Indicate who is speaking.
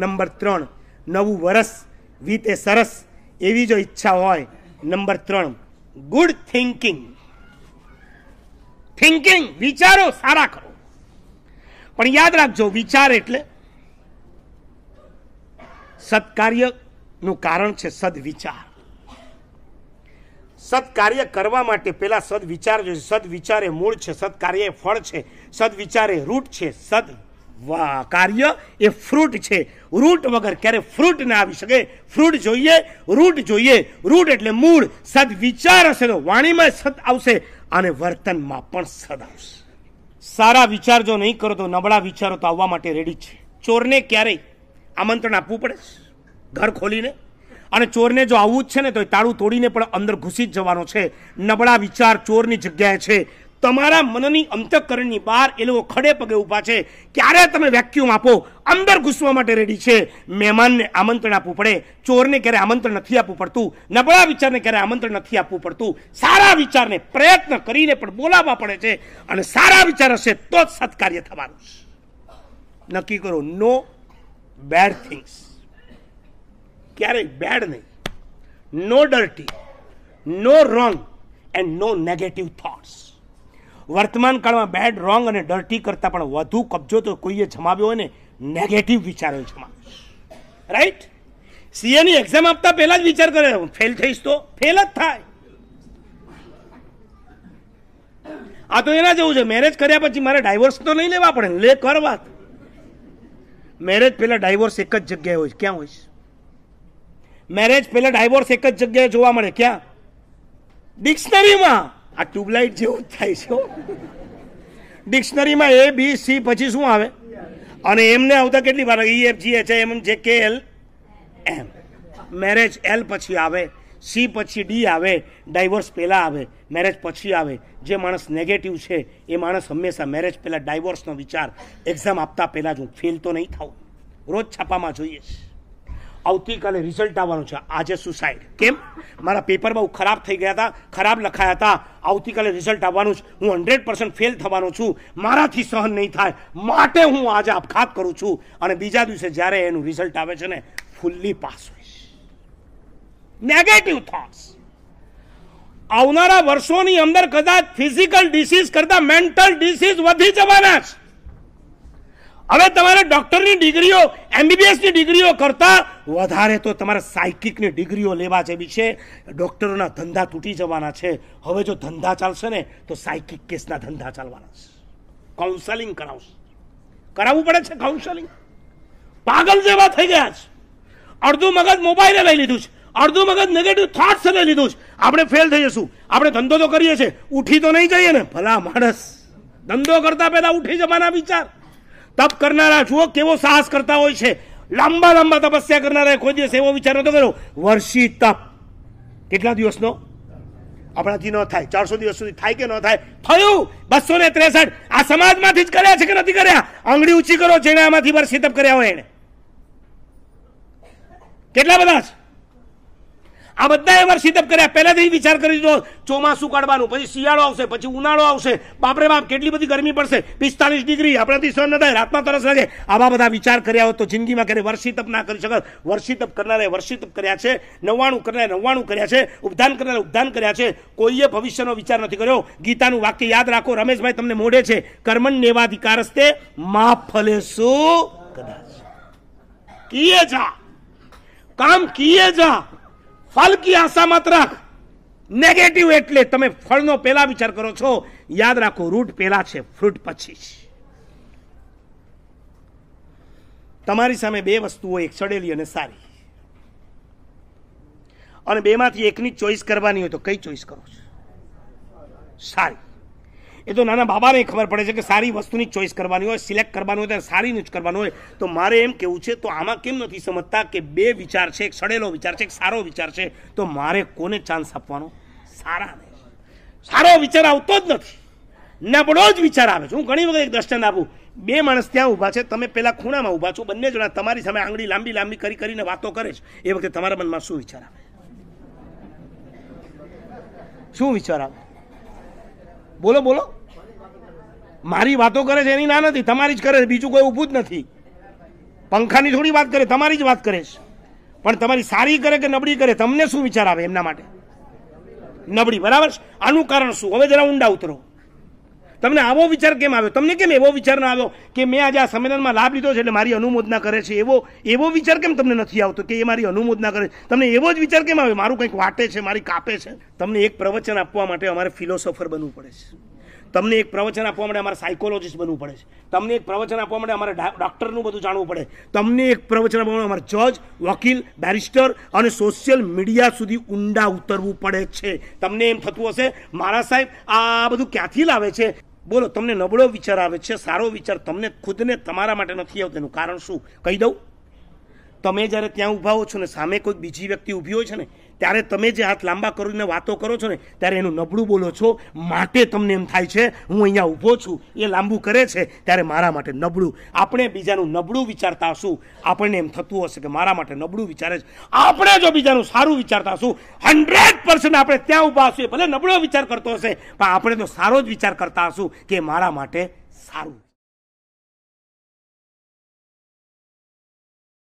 Speaker 1: number ત્રણ નવું વરસ વીતે સરસ એવી જો ઈચ્છા હોય નંબર ત્રણ ગુડ થિંકિંગ થિંકિંગ વિચારો સારા કરો પણ યાદ રાખજો વિચાર એટલે સત્કાર્યનું કારણ છે સદવિચાર સત્કાર્ય કરવા માટે પહેલાં સદવિચાર જોઈએ સદવિચાર એ મૂળ છે સદકાર્ય એ ફળ છે સદવિચાર એ રૂટ છે સદ કાર્ય એ ફ્રૂટ છે રૂટ વગર ક્યારે ફ્રૂટ ના આવી શકે ફ્રૂટ જોઈએ રૂટ જોઈએ રૂટ એટલે મૂળ સદ વિચાર હશે તો વાણીમાં સદ આવશે અને વર્તનમાં પણ સદ આવશે સારા વિચાર જો નહીં કરો તો નબળા વિચારો તો આવવા માટે રેડી છે ચોરને ક્યારેય આમંત્રણ આપવું પડે ઘર ખોલીને અને ચોરને જો આવવું જ છે ને તો એ તાળું તોડીને પણ અંદર ઘૂસી જ જવાનો છે નબળા વિચાર ચોરની જગ્યાએ છે તમારા મનની અંતઃકરણની બહાર એ લોકો ખડે પગે ઊભા છે ક્યારે તમે વેક્યુમ આપો અંદર ઘૂસવા માટે રેડી છે મહેમાનને આમંત્રણ આપવું પડે ચોરને ક્યારે આમંત્રણ નથી આપવું પડતું નબળા વિચારને ક્યારે આમંત્રણ નથી આપવું પડતું સારા વિચારને પ્રયત્ન કરીને પણ બોલાવવા પડે છે અને સારા વિચાર હશે તો જ સત્કાર્ય થવાનું નક્કી કરો નો બેડ થિંગ્સ ક્યારેય બેડ નહીં no dirty no wrong and no negative thoughts વર્તમાન કાળમાં બેડ રોંગ અને ડર્ટી કરતાં પણ વધુ કબજો તો કોઈએ જમાવ્યો હોય ને નેગેટિવ વિચારો જમાવ્યો રાઈટ સીએની એક્ઝામ આપતા પહેલાં જ વિચાર કરે ફેલ થઈશ તો ફેલ જ થાય આ તો એના જેવું છે મેરેજ કર્યા પછી મારે ડાયવોર્સ તો નહીં લેવા પડે લે કર વાત મેરેજ પહેલાં ડાયવોર્સ એક જ જગ્યાએ હોય ક્યાં હોય મેરેજ પહેલાં ડાયવોર્સ એક જ જગ્યાએ જોવા મળે ક્યાં ડિક્શનરીમાં આ ટ્યુબલાઇટ જેવું જ થાય છે ડિક્શનરીમાં એ બી સી પછી શું આવે અને એમને આવતા કેટલી વાર ઈ એફ જી એચ એમ જે કે એલ એમ મેરેજ એલ પછી આવે સી પછી ડી આવે ડાયવોર્સ પહેલાં આવે મેરેજ પછી આવે જે માણસ નેગેટિવ છે એ માણસ હંમેશા મેરેજ પહેલાં ડાયવોર્સનો વિચાર એક્ઝામ આપતા પહેલાં જ હું ફેલ તો નહીં થાઉં રોજ છાપામાં જોઈએ છે આવતીકાલે રિઝલ્ટ આવવાનું છે આજે સુસાઇડ કેમ મારા પેપર બહુ ખરાબ થઈ ગયા હતા ખરાબ લખાયા હતા આવતીકાલે રિઝલ્ટ આવવાનું છે હું હંડ્રેડ પર્સન્ટ ફેલ થવાનો છું મારાથી સહન નહીં થાય માટે હું આજે આપઘાત કરું છું અને બીજા દિવસે જ્યારે એનું રિઝલ્ટ આવે છે ને ફૂલ્લી પાસ હોઈશ નેગેટિવ થોટ્સ આવનારા વર્ષોની અંદર કદાચ ફિઝિકલ ડિસીઝ કરતાં મેન્ટલ ડિસીઝ વધી જવાના છે હવે તમારે ડોક્ટરની ડિગ્રીઓ એમબીબીએસની ડિગ્રીઓ કરતાં વધારે તો તમારે સાયકિકની ડિગ્રીઓ લેવા જેવી છે ડોક્ટરોના ધંધા તૂટી જવાના છે હવે જો ધંધા ચાલશે ને તો સાયકિક કેસના ધંધા ચાલવાના છે કાઉન્સેલિંગ કરાવશે કરાવવું પડે છે કાઉન્સેલિંગ પાગલ જેવા થઈ ગયા છે અડધું મગજ મોબાઈલે લઈ લીધું છે અડધું મગજ નેગેટિવ થોટ્સ લઈ લીધું છે આપણે ફેલ થઈ જશું આપણે ધંધો તો કરીએ છીએ ઉઠી તો નહીં જઈએ ને ભલા માણસ ધંધો કરતા પહેલાં ઉઠી જવાના વિચાર તપ કરનારા જુઓ કેવો સાહસ કરતા હોય છે લાંબા લાંબા તપસ્યા કરનારા કોઈ દિવસ એવો વિચાર નતો કર્યો વર્ષી તપ કેટલા દિવસનો આપણાથી ન થાય ચારસો દિવસ સુધી થાય કે ન થાય થયું બસો ને ત્રેસઠ આ સમાજમાંથી જ કર્યા છે કે નથી કર્યા આંગળી ઊંચી કરો જેને આમાંથી વર્ષી તપ કર્યા હોય એને કેટલા બધા છે આ બધા એ સિદ્ધપ કર્યા પહેલાથી વિચાર કરી દીધો ચોમાસું કાઢવાનું પછી શિયાળો આવશે પછી ઉનાળો આવશે બાપરે બાપ કેટલી બધી ગરમી પડશે પિસ્તાલીસ ડિગ્રી આપણાથી સહન ન થાય રાતમાં તરસ લાગે આવા બધા વિચાર કર્યા હોત તો જિંદગીમાં ક્યારે વર્ષિતપ ના કરી શકત વર્ષિતપ કરનારે વર્ષિતપ કર્યા છે નવ્વાણું કરનારે નવ્વાણું કર્યા છે ઉપધાન કરનારે ઉપધાન કર્યા છે કોઈએ ભવિષ્યનો વિચાર નથી કર્યો ગીતાનું વાક્ય યાદ રાખો રમેશભાઈ તમને મોઢે છે કર્મન નેવાધિકારસ્તે મા ફલેશો કદાચ કિયે જા કામ કિયે જા ફલ કી આશા મત રાખ નેગેટિવ એટલે તમે ફળનો પહેલા વિચાર કરો છો યાદ રાખો રૂટ પહેલા છે ફ્રૂટ પછી તમારી સામે બે વસ્તુઓ એક સડેલી અને સારી અને બેમાંથી એકની ચોઈસ કરવાની હોય તો કઈ ચોઈસ કરો છો સારી એ તો નાના બાબાને ખબર પડે છે કે સારી વસ્તુની ચોઈસ કરવાની હોય સિલેક્ટ કરવાનું હોય ત્યારે સારીનું જ કરવાનું હોય તો મારે એમ કહેવું છે તો આમાં કેમ નથી સમજતા કે બે વિચાર છે એક સડેલો વિચાર છે એક સારો વિચાર છે તો મારે કોને ચાન્સ આપવાનો સારાને સારો વિચાર આવતો જ નથી નબળો જ વિચાર આવે છે હું ઘણી વખત એક દર્શન આપું બે માણસ ત્યાં ઊભા છે તમે પેલા ખૂણામાં ઊભા છો બંને જણા તમારી સામે આંગળી લાંબી લાંબી કરી કરીને વાતો કરે છે એ વખતે તમારા મનમાં શું વિચાર આવે શું વિચાર આવે બોલો બોલો મારી વાતો કરે છે એની ના નથી તમારી જ કરે છે બીજું કોઈ ઊભું જ નથી પંખાની થોડી વાત કરે તમારી જ વાત કરે છે પણ તમારી સારી કરે કે નબળી કરે તમને શું વિચાર આવે એમના માટે નબળી બરાબર આનું કારણ શું હવે જરા ઊંડા ઉતરો તમને આવો વિચાર કેમ આવ્યો તમને કેમ એવો વિચાર ના આવ્યો કે મેં આજે આ સંમેલનમાં લાભ લીધો છે એટલે મારી અનુમોદના કરે છે એવો એવો વિચાર કેમ તમને નથી આવતો કે એ મારી અનુમોદના કરે છે તમને એવો જ વિચાર કેમ આવે મારું કંઈક વાટે છે મારી કાપે છે તમને એક પ્રવચન આપવા માટે અમારે ફિલોસોફર બનવું પડે છે તમને એક પ્રવચન આપવા માટે અમારે સાયકોલોજીસ્ટ બનવું પડે છે તમને એક પ્રવચન આપવા માટે અમારે ડૉક્ટરનું બધું જાણવું પડે તમને એક પ્રવચન આપવા માટે અમારે જજ વકીલ બેરિસ્ટર અને સોશિયલ મીડિયા સુધી ઊંડા ઉતરવું પડે છે તમને એમ થતું હશે મારા સાહેબ આ બધું ક્યાંથી લાવે છે બોલો તમને નબળો વિચાર આવે છે સારો વિચાર તમને ખુદને તમારા માટે નથી આવતો એનું કારણ શું કહી દઉં તમે જ્યારે ત્યાં ઊભા હો છો ને સામે કોઈક બીજી વ્યક્તિ ઊભી હોય છે ને ત્યારે તમે જે હાથ લાંબા કરીને વાતો કરો છો ને ત્યારે એનું નબળું બોલો છો માટે તમને એમ થાય છે હું અહીંયા ઊભો છું એ લાંબુ કરે છે ત્યારે મારા માટે નબળું આપણે બીજાનું નબળું વિચારતા હશું આપણને એમ થતું હશે કે મારા માટે નબળું વિચારે છે આપણે જો બીજાનું સારું વિચારતા હશું હંડ્રેડ પર્સન્ટ આપણે ત્યાં ઊભા હશું ભલે નબળો વિચાર કરતો હશે પણ આપણે તો સારો જ વિચાર કરતા હશું કે મારા માટે સારું